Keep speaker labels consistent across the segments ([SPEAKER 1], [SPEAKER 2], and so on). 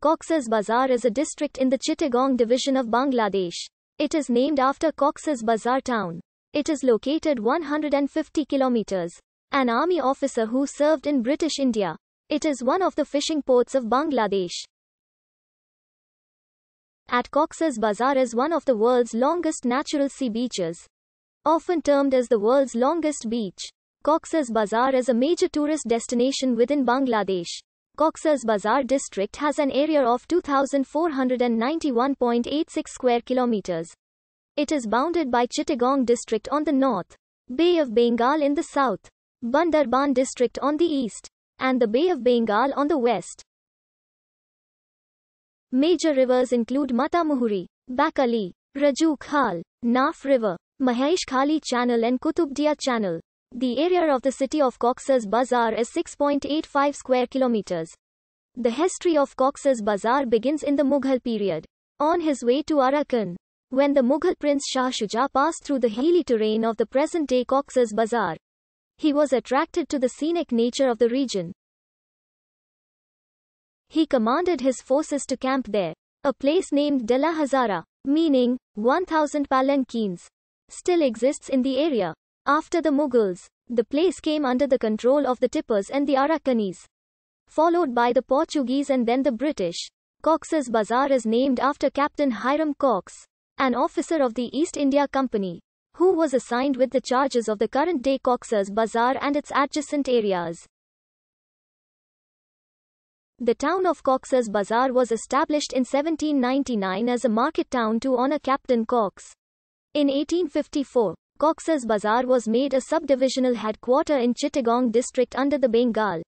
[SPEAKER 1] Cox's Bazar is a district in the Chittagong division of Bangladesh. It is named after Cox's Bazar town. It is located 150 kilometers. An army officer who served in British India. It is one of the fishing ports of Bangladesh. At Cox's Bazar is one of the world's longest natural sea beaches. Often termed as the world's longest beach, Cox's Bazar is a major tourist destination within Bangladesh. Cox's Bazar district has an area of 2,491.86 square kilometers. It is bounded by Chittagong district on the north, Bay of Bengal in the south, Bandarban district on the east, and the Bay of Bengal on the west. Major rivers include Matamuhuri, Bakali, Rajukhal, Naf River, Mahesh Channel and Kutubdia Channel. The area of the city of Cox's Bazar is 6.85 square kilometers. The history of Cox's Bazar begins in the Mughal period. On his way to Arakan, when the Mughal prince Shah Shuja passed through the hilly terrain of the present-day Cox's Bazar, he was attracted to the scenic nature of the region. He commanded his forces to camp there, a place named Dela Hazara, meaning 1000 palanquins, still exists in the area. After the Mughals, the place came under the control of the Tippers and the Arakanese, followed by the Portuguese and then the British. Cox's Bazaar is named after Captain Hiram Cox, an officer of the East India Company, who was assigned with the charges of the current day Cox's Bazaar and its adjacent areas. The town of Cox's Bazaar was established in 1799 as a market town to honor Captain Cox. In 1854, Cox's Bazar was made a subdivisional headquarter in Chittagong district under the Bengal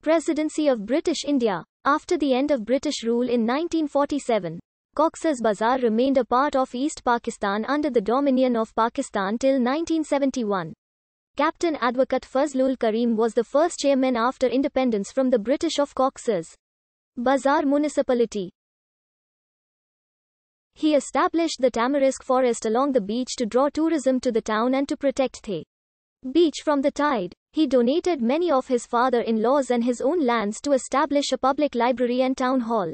[SPEAKER 1] Presidency of British India. After the end of British rule in 1947, Cox's Bazar remained a part of East Pakistan under the dominion of Pakistan till 1971. Captain Advocate Fazlul Karim was the first chairman after independence from the British of Cox's Bazar municipality. He established the tamarisk forest along the beach to draw tourism to the town and to protect the beach from the tide. He donated many of his father-in-law's and his own lands to establish a public library and town hall.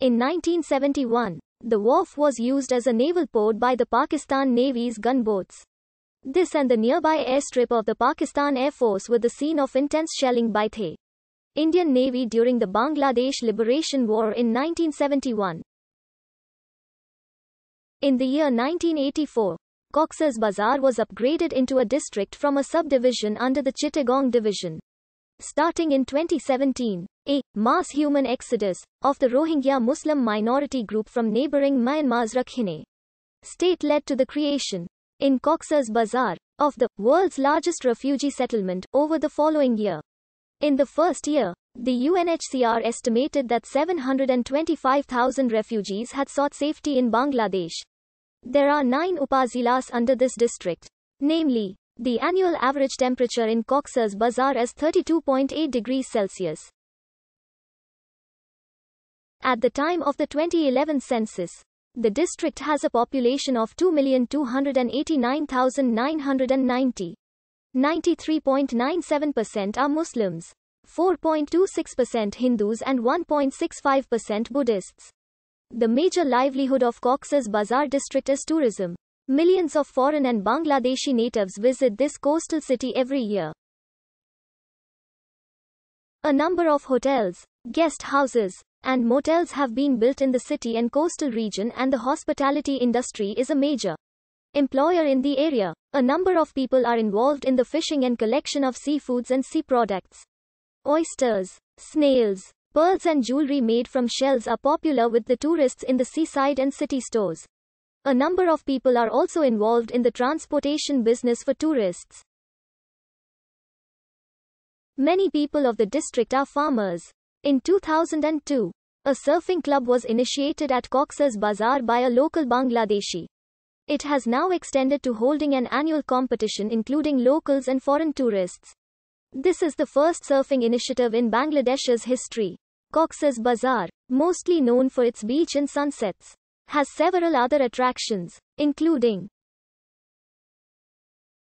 [SPEAKER 1] In 1971, the wharf was used as a naval port by the Pakistan Navy's gunboats. This and the nearby airstrip of the Pakistan Air Force were the scene of intense shelling by the Indian Navy during the Bangladesh Liberation War in 1971. In the year 1984, Cox's Bazar was upgraded into a district from a subdivision under the Chittagong Division. Starting in 2017, a mass human exodus of the Rohingya Muslim minority group from neighboring Myanmar's Rakhine state led to the creation in Cox's Bazar of the world's largest refugee settlement over the following year. In the first year, the UNHCR estimated that 725,000 refugees had sought safety in Bangladesh. There are nine upazilas under this district. Namely, the annual average temperature in Cox's Bazar is 32.8 degrees Celsius. At the time of the 2011 census, the district has a population of 2,289,990. 93.97% are Muslims, 4.26% Hindus, and 1.65% Buddhists. The major livelihood of Cox's Bazar district is tourism. Millions of foreign and Bangladeshi natives visit this coastal city every year. A number of hotels, guest houses, and motels have been built in the city and coastal region, and the hospitality industry is a major employer in the area. A number of people are involved in the fishing and collection of seafoods and sea products. Oysters, snails, pearls, and jewelry made from shells are popular with the tourists in the seaside and city stores. A number of people are also involved in the transportation business for tourists. Many people of the district are farmers. In 2002, a surfing club was initiated at Cox's Bazar by a local Bangladeshi. It has now extended to holding an annual competition including locals and foreign tourists. This is the first surfing initiative in Bangladesh's history. Cox's Bazaar, mostly known for its beach and sunsets, has several other attractions, including